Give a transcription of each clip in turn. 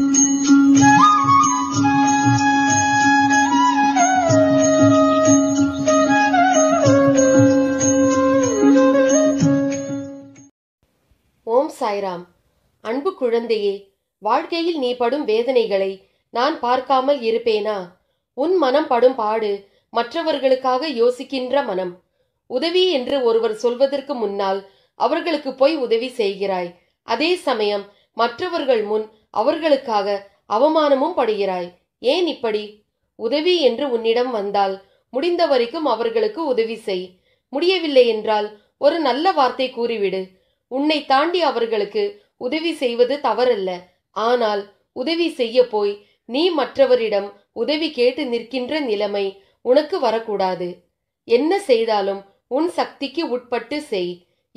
ஓம் சாய்ராம் அன்பு குழந்தையே வாழ்க்கையில் நீ படும் வேதனைகளை நான் பார்க்காமல் இருப்பேனா உன் மனம் படும் பாடு மற்றவர்களுக்காக யோசிக்கின்ற மனம் உதவி என்று ஒருவர் சொல்வதற்கு முன்னால் அவர்களுக்கு போய் உதவி செய்கிறாய் அதே சமயம் மற்றவர்கள் முன் அவர்களுக்காக அவமானமும் படுகிறாய் ஏன் இப்படி உதவி என்று உன்னிடம் வந்தால் முடிந்த வரைக்கும் அவர்களுக்கு உதவி செய் முடியவில்லை என்றால் ஒரு நல்ல வார்த்தை கூறிவிடு உன்னை தாண்டி அவர்களுக்கு உதவி செய்வது தவறல்ல ஆனால் உதவி செய்ய போய் நீ மற்றவரிடம் உதவி கேட்டு நிற்கின்ற நிலைமை உனக்கு வரக்கூடாது என்ன செய்தாலும் உன் சக்திக்கு உட்பட்டு செய்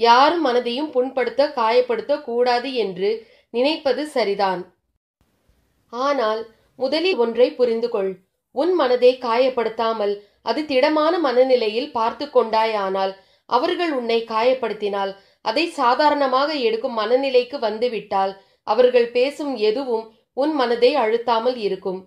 யாரும் மனதையும் புண்படுத்த காயப்படுத்த கூடாது என்று நினைப்பது சரிதான் ஆனால் முதலில் ஒன்றை புரிந்து கொள் உன் மனதை காயப்படுத்தாமல் அது திடமான மனநிலையில் பார்த்து கொண்டாயானால் அவர்கள் உன்னை காயப்படுத்தினால் அதை சாதாரணமாக எடுக்கும் மனநிலைக்கு வந்துவிட்டால் அவர்கள் பேசும் எதுவும் உன் மனதை அழுத்தாமல் இருக்கும்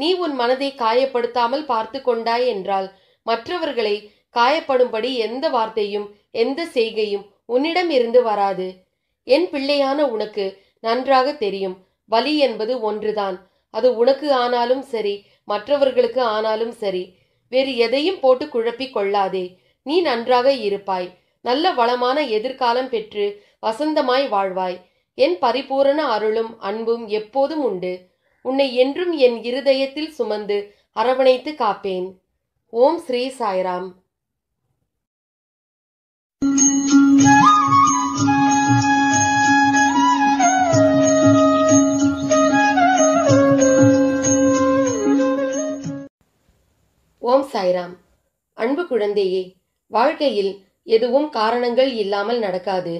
நீ உன் மனதை காயப்படுத்தாமல் பார்த்து கொண்டாய் என்றால் மற்றவர்களை காயப்படும்படி எந்த வார்த்தையும் எந்த செய்கையும் உன்னிடம் இருந்து வராது என் பிள்ளையான உனக்கு நன்றாக தெரியும் வலி என்பது ஒன்றுதான் அது உனக்கு ஆனாலும் சரி மற்றவர்களுக்கு ஆனாலும் சரி வேறு எதையும் போட்டு குழப்பி கொள்ளாதே நீ நன்றாக இருப்பாய் நல்ல வளமான எதிர்காலம் பெற்று வசந்தமாய் வாழ்வாய் என் பரிபூரண அருளும் அன்பும் எப்போதும் உண்டு உன்னை என்றும் என் இருதயத்தில் சுமந்து அரவணைத்து காப்பேன் ஓம் ஸ்ரீ சாய்ராம் சாய்ராம் அன்பு குழந்தையே வாழ்க்கையில் எதுவும் காரணங்கள் இல்லாமல் நடக்காது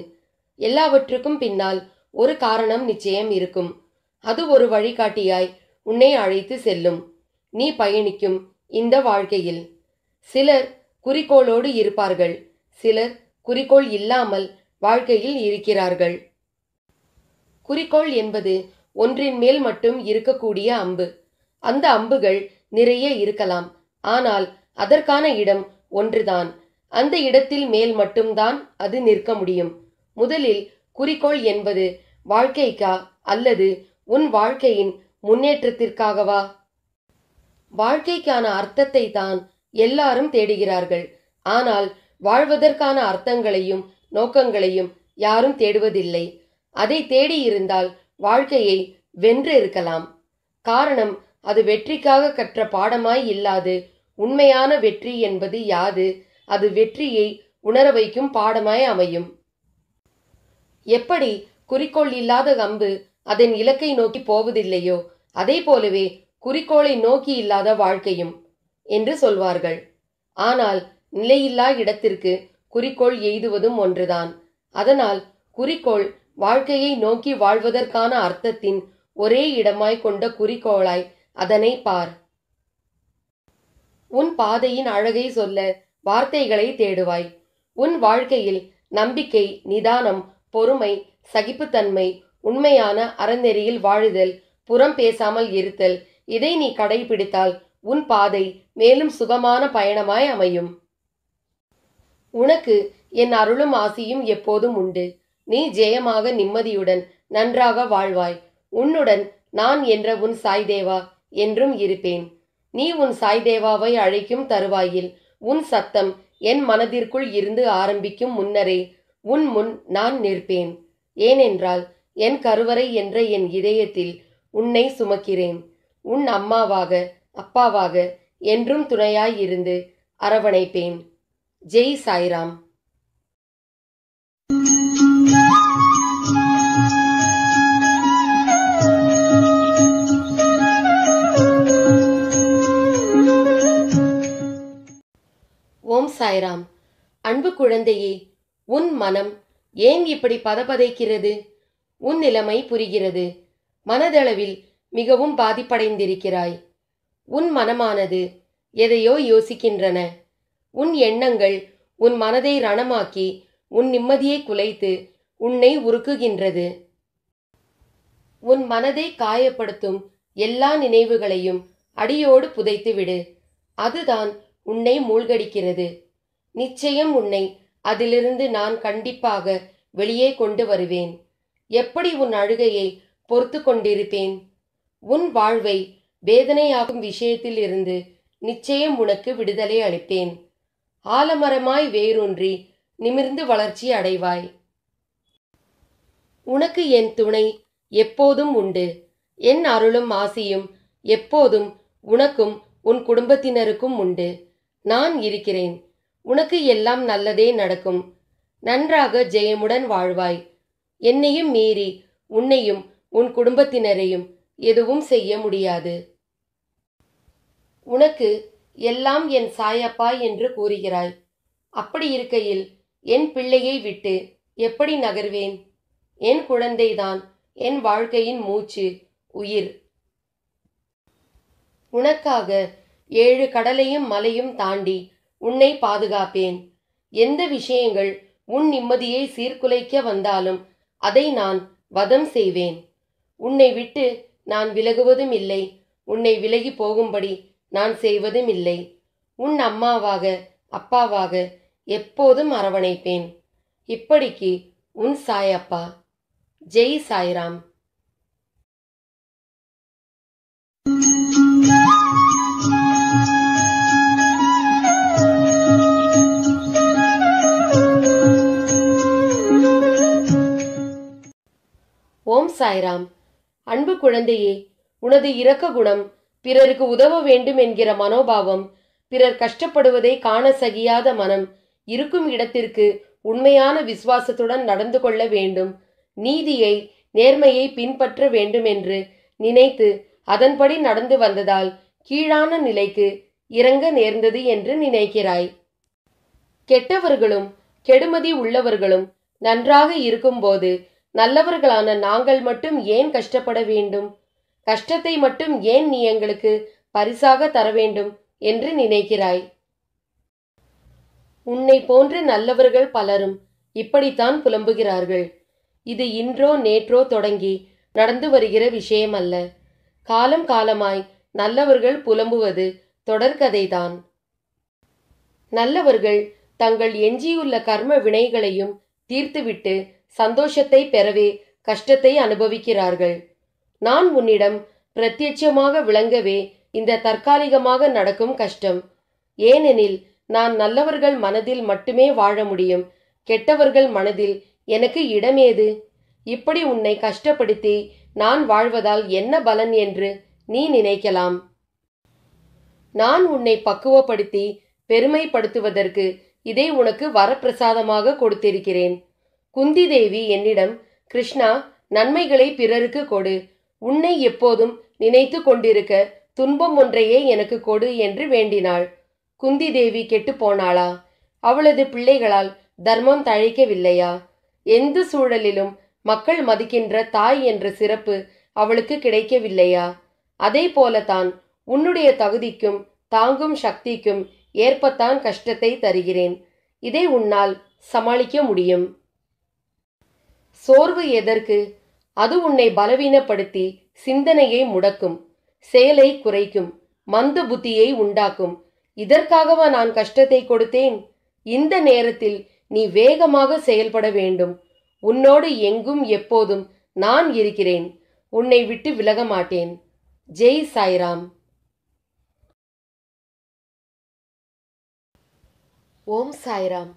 எல்லாவற்றுக்கும் பின்னால் ஒரு காரணம் நிச்சயம் இருக்கும் அது ஒரு வழிகாட்டியாய் உன்னை அழைத்து செல்லும் நீ பயணிக்கும் இந்த வாழ்க்கையில் சிலர் குறிக்கோளோடு இருப்பார்கள் சிலர் குறிக்கோள் இல்லாமல் வாழ்க்கையில் இருக்கிறார்கள் குறிக்கோள் என்பது ஒன்றின் மேல் மட்டும் இருக்கக்கூடிய அம்பு அந்த அம்புகள் நிறைய இருக்கலாம் ஆனால் அதற்கான இடம் ஒன்றுதான் அந்த இடத்தில் மேல் மட்டும்தான் அது நிற்க முடியும் முதலில் குறிக்கோள் என்பது வாழ்க்கைக்கா அல்லது உன் வாழ்க்கையின் முன்னேற்றத்திற்காகவா வாழ்க்கைக்கான அர்த்தத்தை தான் எல்லாரும் தேடுகிறார்கள் ஆனால் வாழ்வதற்கான அர்த்தங்களையும் நோக்கங்களையும் யாரும் தேடுவதில்லை அதை தேடியிருந்தால் வாழ்க்கையை வென்று இருக்கலாம் காரணம் அது வெற்றிக்காக கற்ற பாடமாய் இல்லாது உண்மையான வெற்றி என்பது யாது அது வெற்றியை உணர வைக்கும் பாடமாய் அமையும் எப்படி குறிக்கோள் இல்லாத கம்பு அதன் இலக்கை நோக்கி போவதில்லையோ அதே போலவே குறிக்கோளை நோக்கி இல்லாத வாழ்க்கையும் என்று சொல்வார்கள் ஆனால் நிலையில்லா இடத்திற்கு குறிக்கோள் எய்துவதும் ஒன்றுதான் அதனால் குறிக்கோள் வாழ்க்கையை நோக்கி வாழ்வதற்கான அர்த்தத்தின் ஒரே இடமாய் கொண்ட குறிக்கோளாய் அதனை பார் உன் பாதையின் அழகை சொல்ல வார்த்தைகளை தேடுவாய் உன் வாழ்க்கையில் நம்பிக்கை நிதானம் பொறுமை சகிப்புத்தன்மை உண்மையான அறநெறியில் வாழுதல் புறம் பேசாமல் இருத்தல் இதை நீ கடைபிடித்தால் உன் பாதை மேலும் சுகமான பயணமாய் அமையும் உனக்கு என் அருளும் ஆசியும் எப்போதும் உண்டு நீ ஜெயமாக நிம்மதியுடன் நன்றாக வாழ்வாய் உன்னுடன் நான் என்ற உன் சாய்தேவா என்றும் இருப்பேன் நீ உன் சாய்தேவாவை அழைக்கும் தருவாயில் உன் சத்தம் என் மனதிற்குள் இருந்து ஆரம்பிக்கும் முன்னரே உன் முன் நான் நிற்பேன் ஏனென்றால் என் கருவறை என்ற என் இதயத்தில் உன்னை சுமக்கிறேன் உன் அம்மாவாக அப்பாவாக என்றும் துணையாய் இருந்து அரவணைப்பேன் ஜெய் சாய்ராம் thank you சாய்ராம் அன்பு குழந்தையே உன் மனம் ஏன் இப்படி பதபதைக்கிறது உன் நிலைமை புரிகிறது மனதளவில் மிகவும் பாதிப்படைந்திருக்கிறாய் உன் மனமானது எதையோ யோசிக்கின்றன உன் எண்ணங்கள் உன் மனதை ரணமாக்கி உன் நிம்மதியை குலைத்து உன்னை உருக்குகின்றது உன் மனதை காயப்படுத்தும் எல்லா நினைவுகளையும் அடியோடு புதைத்துவிடு அதுதான் உன்னை மூழ்கடிக்கிறது நிச்சயம் உன்னை அதிலிருந்து நான் கண்டிப்பாக வெளியே கொண்டு வருவேன் எப்படி உன் அழுகையை பொறுத்து கொண்டிருப்பேன் உன் வாழ்வை வேதனையாகும் விஷயத்தில் இருந்து நிச்சயம் உனக்கு விடுதலை அளிப்பேன் ஆலமரமாய் வேரூன்றி நிமிர்ந்து வளர்ச்சி அடைவாய் உனக்கு என் துணை எப்போதும் உண்டு என் அருளும் ஆசியும் எப்போதும் உனக்கும் உன் குடும்பத்தினருக்கும் உண்டு நான் இருக்கிறேன் உனக்கு எல்லாம் நல்லதே நடக்கும் நன்றாக ஜெயமுடன் வாழ்வாய் என்னையும் மீறி உன்னையும் உன் குடும்பத்தினரையும் எதுவும் செய்ய முடியாது உனக்கு எல்லாம் என் சாயப்பா என்று கூறுகிறாய் அப்படி இருக்கையில் என் பிள்ளையை விட்டு எப்படி நகர்வேன் என் குழந்தைதான் என் வாழ்க்கையின் மூச்சு உயிர் உனக்காக ஏழு கடலையும் மலையும் தாண்டி உன்னை பாதுகாப்பேன் எந்த விஷயங்கள் உன் நிம்மதியை சீர்குலைக்க வந்தாலும் அதை நான் வதம் செய்வேன் உன்னை விட்டு நான் விலகுவதும் இல்லை உன்னை விலகி போகும்படி நான் செய்வதும் இல்லை உன் அம்மாவாக அப்பாவாக எப்போதும் அரவணைப்பேன் இப்படிக்கு உன் சாயப்பா ஜெய் சாய்ராம் சாய்ராம் அன்பு குழந்தையே உனது இரக்க குணம் பிறருக்கு உதவ வேண்டும் என்கிற மனோபாவம் பிறர் கஷ்டப்படுவதை காண சகியாத மனம் இருக்கும் இடத்திற்கு உண்மையான விசுவாசத்துடன் நடந்து கொள்ள வேண்டும் நீதியை நேர்மையை பின்பற்ற வேண்டும் என்று நினைத்து அதன்படி நடந்து வந்ததால் கீழான நிலைக்கு இறங்க நேர்ந்தது என்று நினைக்கிறாய் கெட்டவர்களும் கெடுமதி உள்ளவர்களும் நன்றாக இருக்கும்போது நல்லவர்களான நாங்கள் மட்டும் ஏன் கஷ்டப்பட வேண்டும் கஷ்டத்தை மட்டும் ஏன் நீ எங்களுக்கு பரிசாக தர வேண்டும் என்று நினைக்கிறாய் உன்னை போன்று நல்லவர்கள் பலரும் இப்படித்தான் புலம்புகிறார்கள் இது இன்றோ நேற்றோ தொடங்கி நடந்து வருகிற விஷயம் அல்ல காலம் காலமாய் நல்லவர்கள் புலம்புவது தொடர்கதைதான் நல்லவர்கள் தங்கள் எஞ்சியுள்ள கர்ம வினைகளையும் தீர்த்துவிட்டு சந்தோஷத்தை பெறவே கஷ்டத்தை அனுபவிக்கிறார்கள் நான் உன்னிடம் பிரத்யட்சமாக விளங்கவே இந்த தற்காலிகமாக நடக்கும் கஷ்டம் ஏனெனில் நான் நல்லவர்கள் மனதில் மட்டுமே வாழ முடியும் கெட்டவர்கள் மனதில் எனக்கு இடமேது இப்படி உன்னை கஷ்டப்படுத்தி நான் வாழ்வதால் என்ன பலன் என்று நீ நினைக்கலாம் நான் உன்னை பக்குவப்படுத்தி பெருமைப்படுத்துவதற்கு இதை உனக்கு வரப்பிரசாதமாக கொடுத்திருக்கிறேன் குந்தி தேவி என்னிடம் கிருஷ்ணா நன்மைகளை பிறருக்கு கொடு உன்னை எப்போதும் நினைத்து கொண்டிருக்க துன்பம் ஒன்றையே எனக்கு கொடு என்று வேண்டினாள் குந்தி தேவி கெட்டுப்போனாளா அவளது பிள்ளைகளால் தர்மம் தழைக்கவில்லையா எந்த சூழலிலும் மக்கள் மதிக்கின்ற தாய் என்ற சிறப்பு அவளுக்கு கிடைக்கவில்லையா அதே போலத்தான் உன்னுடைய தகுதிக்கும் தாங்கும் சக்திக்கும் ஏற்பத்தான் கஷ்டத்தை தருகிறேன் இதை உன்னால் சமாளிக்க முடியும் சோர்வு எதற்கு அது உன்னை பலவீனப்படுத்தி சிந்தனையை முடக்கும் செயலை குறைக்கும் மந்த புத்தியை உண்டாக்கும் இதற்காகவா நான் கஷ்டத்தை கொடுத்தேன் இந்த நேரத்தில் நீ வேகமாக செயல்பட வேண்டும் உன்னோடு எங்கும் எப்போதும் நான் இருக்கிறேன் உன்னை விட்டு விலக மாட்டேன் ஜெய் சாய்ராம் ஓம் சாய்ராம்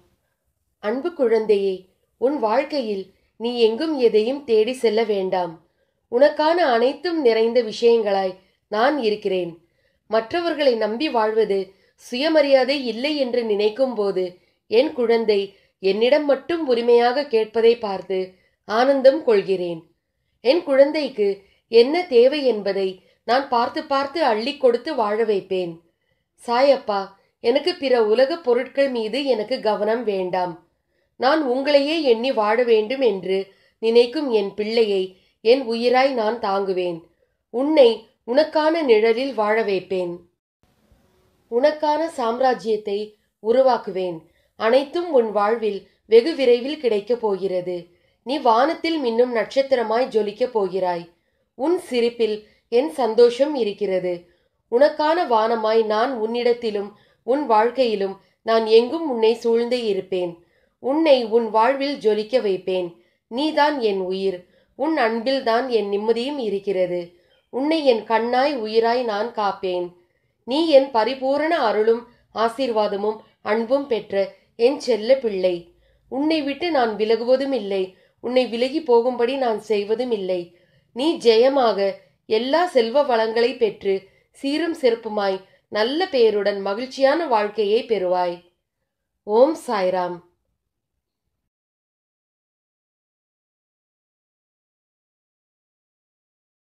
அன்பு குழந்தையே உன் வாழ்க்கையில் நீ எங்கும் எதையும் தேடி செல்ல வேண்டாம் உனக்கான அனைத்தும் நிறைந்த விஷயங்களாய் நான் இருக்கிறேன் மற்றவர்களை நம்பி வாழ்வது சுயமரியாதை இல்லை என்று நினைக்கும் போது என் குழந்தை என்னிடம் மட்டும் உரிமையாக கேட்பதை பார்த்து ஆனந்தம் கொள்கிறேன் என் குழந்தைக்கு என்ன தேவை என்பதை நான் பார்த்து பார்த்து அள்ளி கொடுத்து வாழ வைப்பேன் சாயப்பா எனக்கு பிற உலக பொருட்கள் மீது எனக்கு கவனம் வேண்டாம் நான் உங்களையே எண்ணி வாழ வேண்டும் என்று நினைக்கும் என் பிள்ளையை என் உயிராய் நான் தாங்குவேன் உன்னை உனக்கான நிழலில் வாழ வைப்பேன் உனக்கான சாம்ராஜ்யத்தை உருவாக்குவேன் அனைத்தும் உன் வாழ்வில் வெகு விரைவில் கிடைக்கப் போகிறது நீ வானத்தில் மின்னும் நட்சத்திரமாய் ஜொலிக்கப் போகிறாய் உன் சிரிப்பில் என் சந்தோஷம் இருக்கிறது உனக்கான வானமாய் நான் உன்னிடத்திலும் உன் வாழ்க்கையிலும் நான் எங்கும் உன்னை சூழ்ந்தே இருப்பேன் உன்னை உன் வாழ்வில் ஜொலிக்க வைப்பேன் நீதான் என் உயிர் உன் அன்பில்தான் என் நிம்மதியும் இருக்கிறது உன்னை என் கண்ணாய் உயிராய் நான் காப்பேன் நீ என் பரிபூரண அருளும் ஆசீர்வாதமும் அன்பும் பெற்ற என் செல்ல பிள்ளை உன்னை விட்டு நான் விலகுவதும் இல்லை உன்னை விலகி போகும்படி நான் செய்வதும் இல்லை நீ ஜெயமாக எல்லா செல்வ வளங்களை பெற்று சீரும் சிறப்புமாய் நல்ல பெயருடன் மகிழ்ச்சியான வாழ்க்கையை பெறுவாய் ஓம் சாய்ராம்